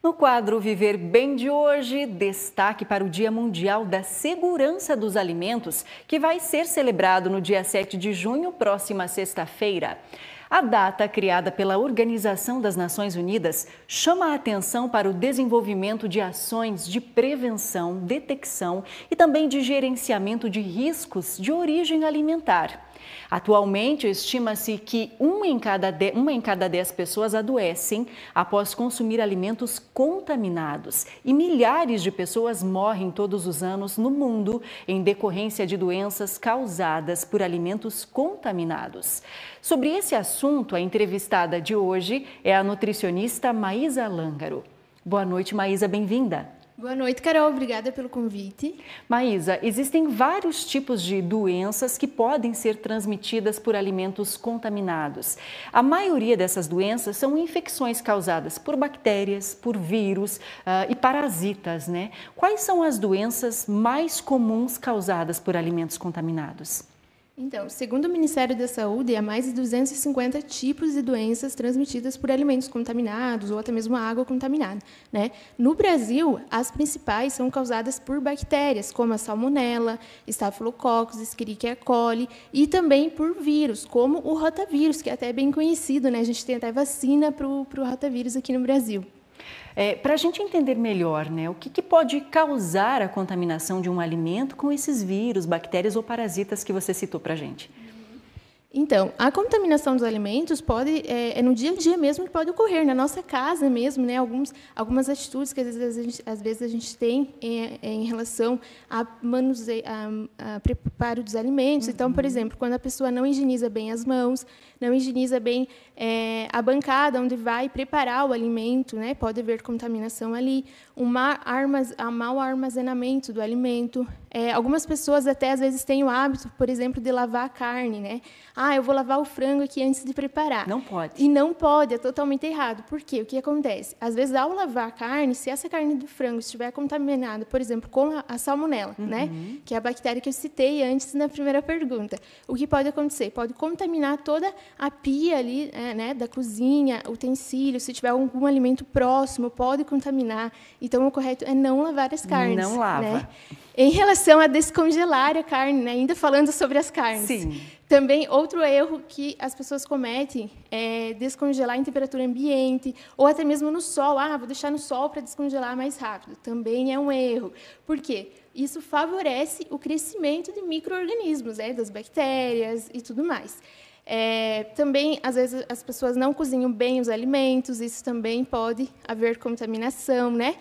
No quadro Viver Bem de hoje, destaque para o Dia Mundial da Segurança dos Alimentos, que vai ser celebrado no dia 7 de junho, próxima sexta-feira. A data criada pela Organização das Nações Unidas chama a atenção para o desenvolvimento de ações de prevenção, detecção e também de gerenciamento de riscos de origem alimentar. Atualmente, estima-se que uma em, cada uma em cada dez pessoas adoecem após consumir alimentos contaminados e milhares de pessoas morrem todos os anos no mundo em decorrência de doenças causadas por alimentos contaminados. Sobre esse assunto, a entrevistada de hoje é a nutricionista Maísa Lângaro. Boa noite, Maísa, bem-vinda. Boa noite, Carol. Obrigada pelo convite. Maísa, existem vários tipos de doenças que podem ser transmitidas por alimentos contaminados. A maioria dessas doenças são infecções causadas por bactérias, por vírus uh, e parasitas, né? Quais são as doenças mais comuns causadas por alimentos contaminados? Então, segundo o Ministério da Saúde, há mais de 250 tipos de doenças transmitidas por alimentos contaminados ou até mesmo água contaminada. Né? No Brasil, as principais são causadas por bactérias, como a salmonella, estafilococcus, escherichia coli, e também por vírus, como o rotavírus, que é até bem conhecido. Né? A gente tem até vacina para o rotavírus aqui no Brasil. É, Para a gente entender melhor, né, o que, que, pode causar a contaminação de um alimento com esses vírus, bactérias ou parasitas que você citou para a gente? Então, a contaminação dos alimentos pode é, é, no dia a dia mesmo que pode ocorrer na nossa casa mesmo, né? Alguns, algumas atitudes que às vezes a gente, às vezes a gente tem em, é, é, em relação a, manuse, a, a preparo dos alimentos. Então, por uhum. exemplo, quando a pessoa não higieniza bem as mãos, não higieniza bem é, a bancada onde vai preparar o alimento, né? Pode haver contaminação ali, um armas, um mau armazenamento do alimento. É, algumas pessoas até às vezes têm o hábito, por exemplo, de lavar a carne, né? ah, eu vou lavar o frango aqui antes de preparar. Não pode. E não pode, é totalmente errado. Por quê? O que acontece? Às vezes, ao lavar a carne, se essa carne do frango estiver contaminada, por exemplo, com a, a salmonela, uhum. né? Que é a bactéria que eu citei antes na primeira pergunta. O que pode acontecer? Pode contaminar toda a pia ali, é, né? Da cozinha, utensílio, se tiver algum alimento próximo, pode contaminar. Então, o correto é não lavar as carnes. Não lava. Né? Em relação a descongelar a carne, né? ainda falando sobre as carnes. Sim. Também outro erro que as pessoas cometem é descongelar em temperatura ambiente ou até mesmo no sol. Ah, vou deixar no sol para descongelar mais rápido. Também é um erro. Por quê? Isso favorece o crescimento de micro-organismos, né? das bactérias e tudo mais. É, também, às vezes, as pessoas não cozinham bem os alimentos, isso também pode haver contaminação, né?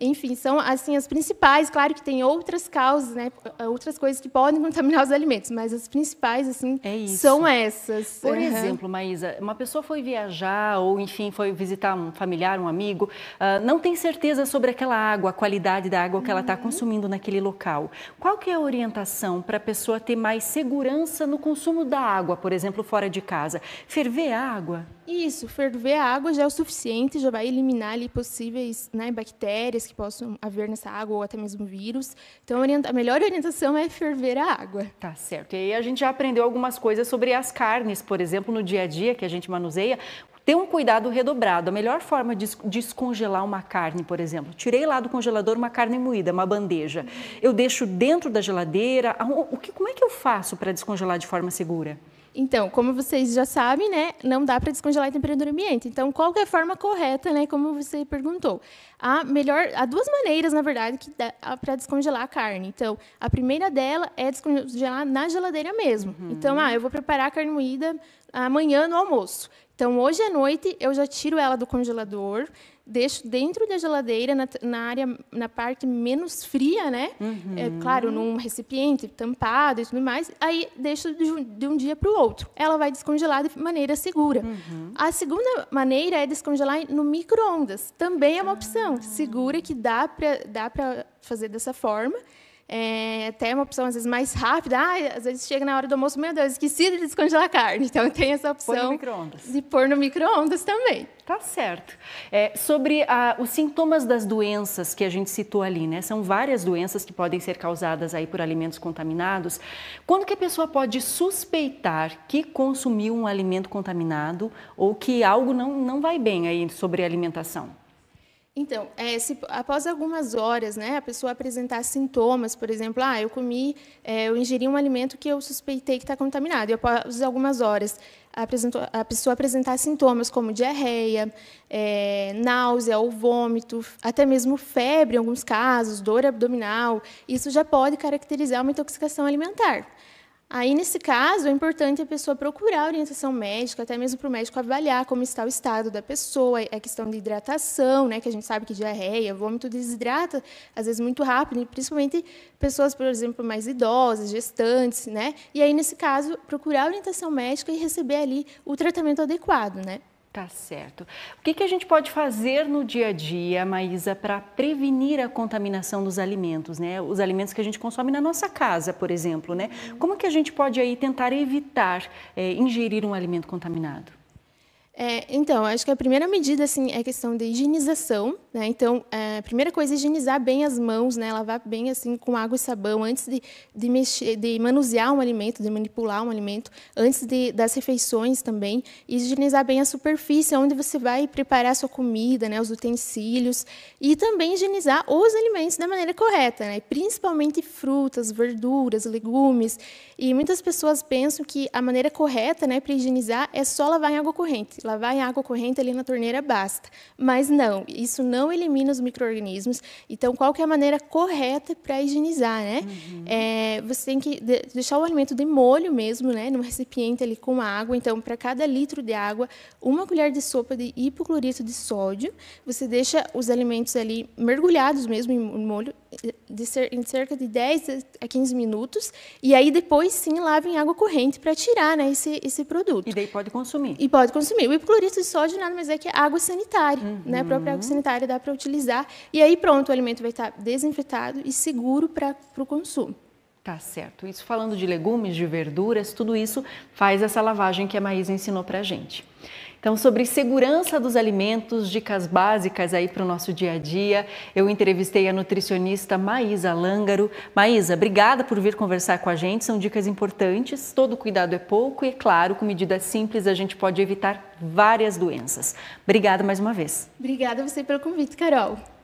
Enfim, são assim as principais. Claro que tem outras causas, né, outras coisas que podem contaminar os alimentos, mas as principais assim é são essas. Por uhum. exemplo, Maísa, uma pessoa foi viajar ou enfim foi visitar um familiar, um amigo, uh, não tem certeza sobre aquela água, a qualidade da água que ela está uhum. consumindo naquele local. Qual que é a orientação para a pessoa ter mais segurança no consumo da água, por exemplo, fora de casa? Ferver a água? Isso, ferver a água já é o suficiente, já vai eliminar ali possíveis né, bactérias que possam haver nessa água ou até mesmo vírus. Então, a melhor orientação é ferver a água. Tá certo. E aí a gente já aprendeu algumas coisas sobre as carnes, por exemplo, no dia a dia que a gente manuseia. Ter um cuidado redobrado. A melhor forma de descongelar uma carne, por exemplo. Tirei lá do congelador uma carne moída, uma bandeja. Eu deixo dentro da geladeira. O que, como é que eu faço para descongelar de forma segura? Então, como vocês já sabem, né, não dá para descongelar a temperatura ambiente. Então, qual é a forma correta, né, como você perguntou? Há, melhor, há duas maneiras, na verdade, que dá para descongelar a carne. Então, a primeira dela é descongelar na geladeira mesmo. Uhum. Então, ah, eu vou preparar a carne moída amanhã no almoço. Então, hoje à noite, eu já tiro ela do congelador, deixo dentro da geladeira, na, na área, na parte menos fria, né? É uhum. É, claro, num recipiente tampado e tudo mais. Aí deixo de, de um dia para o outro. Ela vai descongelar de maneira segura. Uhum. A segunda maneira é descongelar no micro-ondas. Também é uma opção. Ah. Segura que dá para dá para fazer dessa forma. É, até é uma opção, às vezes, mais rápida. Ah, às vezes chega na hora do almoço, meu Deus, esqueci de descongelar a carne. Então, tem essa opção pôr de pôr no micro-ondas também. Tá certo. É, sobre a, ah, os sintomas das doenças que a gente citou ali, né? São várias doenças que podem ser causadas aí por alimentos contaminados. Quando que a pessoa pode suspeitar que consumiu um alimento contaminado ou que algo não, não vai bem aí sobre a alimentação? Então, é, se, após algumas horas, né, a pessoa apresentar sintomas, por exemplo, ah, eu comi, é, eu ingeri um alimento que eu suspeitei que está contaminado, e após algumas horas a pessoa apresentar sintomas como diarreia, é, náusea ou vômito, até mesmo febre em alguns casos, dor abdominal, isso já pode caracterizar uma intoxicação alimentar. Aí, nesse caso, é importante a pessoa procurar orientação médica, até mesmo para o médico avaliar como está o estado da pessoa, a é questão de hidratação, né, que a gente sabe que diarreia, vômito desidrata, às vezes muito rápido, e principalmente pessoas, por exemplo, mais idosas, gestantes, né? E aí, nesse caso, procurar orientação médica e receber ali o tratamento adequado, né? Tá certo. O que, que a gente pode fazer no dia a dia, Maísa, para prevenir a contaminação dos alimentos, né? Os alimentos que a gente consome na nossa casa, por exemplo, né? Como que a gente pode aí tentar evitar é, ingerir um alimento contaminado? É, então, acho que a primeira medida, assim, é a questão da higienização né? Então, a é, primeira coisa higienizar bem as mãos, né? lavar bem assim com água e sabão antes de, de, mexer, de manusear um alimento, de manipular um alimento, antes de, das refeições também. E higienizar bem a superfície onde você vai preparar a sua comida, né? os utensílios. E também higienizar os alimentos da maneira correta, né? principalmente frutas, verduras, legumes. E muitas pessoas pensam que a maneira correta né, para higienizar é só lavar em água corrente. Lavar em água corrente ali na torneira basta. Mas não, isso não não elimina os micro-organismos. Então, qual que é a maneira correta para higienizar, né? Uhum. É, você tem que deixar o alimento de molho mesmo, né? Num recipiente ali com água. Então, para cada litro de água, uma colher de sopa de hipoclorito de sódio. Você deixa os alimentos ali mergulhados mesmo em molho de em cerca de 10 a 15 minutos. E aí depois sim lava em água corrente para tirar né, esse, esse produto. E daí pode consumir. E pode consumir. O hipoclorito de sódio nada mais é que é água sanitária. Uhum. Né, a própria água sanitária dá para utilizar. E aí pronto, o alimento vai estar tá desinfetado e seguro para o consumo. Tá certo. Isso falando de legumes, de verduras, tudo isso faz essa lavagem que a Maísa ensinou para a gente. Então, sobre segurança dos alimentos, dicas básicas aí para o nosso dia a dia, eu entrevistei a nutricionista Maísa Lângaro. Maísa, obrigada por vir conversar com a gente, são dicas importantes, todo cuidado é pouco e, é claro, com medidas simples a gente pode evitar várias doenças. Obrigada mais uma vez. Obrigada você pelo convite, Carol.